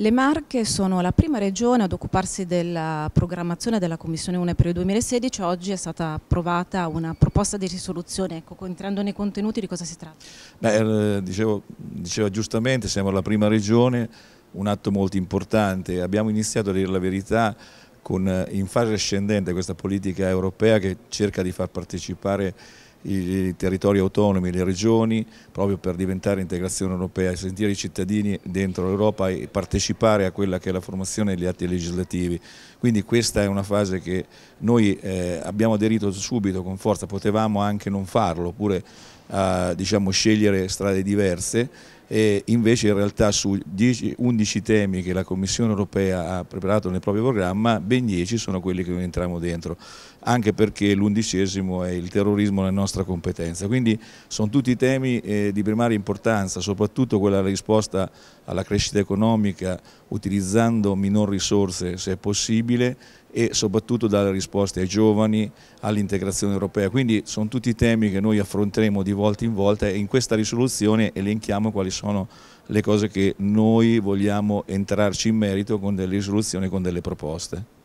Le Marche sono la prima regione ad occuparsi della programmazione della Commissione 1 per il 2016, oggi è stata approvata una proposta di risoluzione, ecco, entrando nei contenuti di cosa si tratta? Beh, eh, dicevo, diceva giustamente, siamo la prima regione, un atto molto importante, abbiamo iniziato a dire la verità con, eh, in fase ascendente questa politica europea che cerca di far partecipare i territori autonomi, le regioni, proprio per diventare integrazione europea, sentire i cittadini dentro l'Europa e partecipare a quella che è la formazione degli atti legislativi. Quindi questa è una fase che noi eh, abbiamo aderito subito con forza, potevamo anche non farlo, oppure a diciamo, scegliere strade diverse e invece in realtà su 10, 11 temi che la Commissione europea ha preparato nel proprio programma, ben 10 sono quelli che noi entriamo dentro, anche perché l'undicesimo è il terrorismo nella nostra competenza. Quindi sono tutti temi eh, di primaria importanza, soprattutto quella risposta alla crescita economica utilizzando minor risorse se è possibile e soprattutto dare risposte ai giovani, all'integrazione europea. Quindi sono tutti temi che noi affronteremo di volta in volta e in questa risoluzione elenchiamo quali sono le cose che noi vogliamo entrarci in merito con delle risoluzioni, con delle proposte.